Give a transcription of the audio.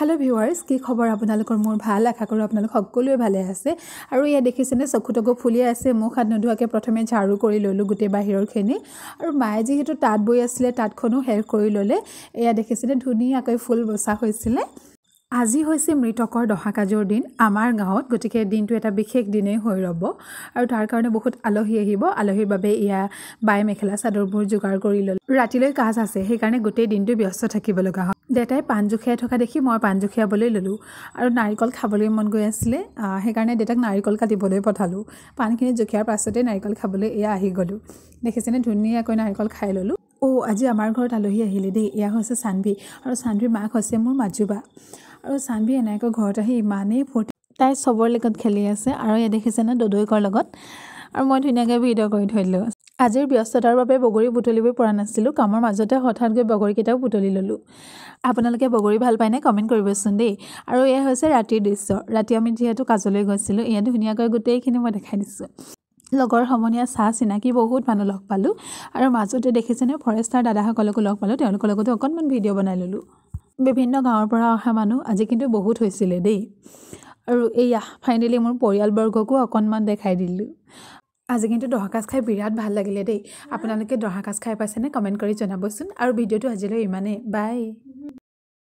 hello' viewers কি খবৰ আপোনালোকৰ মোৰ ভাল আশা কৰোঁ আপোনালোক সকলোৱে ভালে আছে আৰু ইয়াত দেখিছেনে চকুটকু ফুলি আছে মুখ হাত নোধোৱাকৈ প্ৰথমে ঝাৰু কৰি ল'লোঁ গোটেই বাহিৰৰখিনি আৰু মায়ে যিহেতু তাঁত বৈ আছিলে তাঁতখনো শেষ কৰি ল'লে এয়া দেখিছেনে ধুনীয়াকৈ ফুল বচা হৈছিলে আজি হৈছে মৃতকৰ দহা কাজৰ দিন আমাৰ গাঁৱত গতিকে দিনটো এটা বিশেষ দিনেই হৈ ৰ'ব আৰু তাৰ কাৰণে বহুত আলহী আহিব আলহীৰ বাবে এয়া বাই মেখেলা চাদৰবোৰ যোগাৰ কৰি ল'লোঁ ৰাতিলৈ কাজ আছে সেইকাৰণে গোটেই দিনটো ব্যস্ত থাকিব লগা হয় দেউতাই পাণজোখীয়াই থকা দেখি মই পাণজোখীয়াবলৈ ল'লোঁ আৰু নাৰিকল খাবলৈ মন গৈ আছিলে সেইকাৰণে দেউতাক নাৰিকল কাটিবলৈ পঠালোঁ পাণখিনি জখিয়াৰ পাছতে নাৰিকল খাবলৈ এয়া আহি গ'লোঁ দেখিছেনে ধুনীয়াকৈ নাৰিকল খাই ল'লোঁ অ' আজি আমাৰ ঘৰত আলহী আহিলে দেই এয়া হৈছে চানভি আৰু চানভিৰ মাক হৈছে মোৰ মাজুবা আৰু চাম্ভি এনেকৈ ঘৰত আহি ইমানেই ফূৰ্তি তাই চবৰ লগত খেলি আছে আৰু ইয়াত দেখিছে ন দদৈকৰ লগত আৰু মই ধুনীয়াকৈ ভিডিঅ' কৰি থৈ দিলোঁ আজিৰ ব্যস্ততাৰ বাবে বগৰী বুটলিব পৰা নাছিলোঁ কামৰ মাজতে হঠাৎ গৈ বগৰীকেইটাও বুটলি ল'লোঁ আপোনালোকে বগৰী ভাল পায়নে কমেণ্ট কৰিবচোন দেই আৰু এয়া হৈছে ৰাতিৰ দৃশ্য ৰাতি আমি যিহেতু কাজলৈ গৈছিলোঁ ইয়াত ধুনীয়াকৈ গোটেইখিনি মই দেখাই দিছোঁ লগৰ সমনীয়া চাহ চিনাকি বহুত মানুহ লগ পালোঁ আৰু মাজতে দেখিছেনে ফৰেষ্টাৰ দাদাসকলকো লগ পালোঁ তেওঁলোকৰ লগতো অকণমান ভিডিঅ' বনাই ল'লোঁ বিভিন্ন গাঁৱৰ পৰা অহা মানুহ আজি কিন্তু বহুত হৈছিলে দেই আৰু এইয়া ফাইনেলি মোৰ পৰিয়ালবৰ্গকো অকণমান দেখাই দিলোঁ আজি কিন্তু দহা দহাকাজ খাই বিৰাট ভাল লাগিলে দেই আপোনালোকে দহা কাজ খাই পাইছেনে কমেণ্ট কৰি জনাবচোন আৰু ভিডিঅ'টো আজিলৈ ইমানেই বাই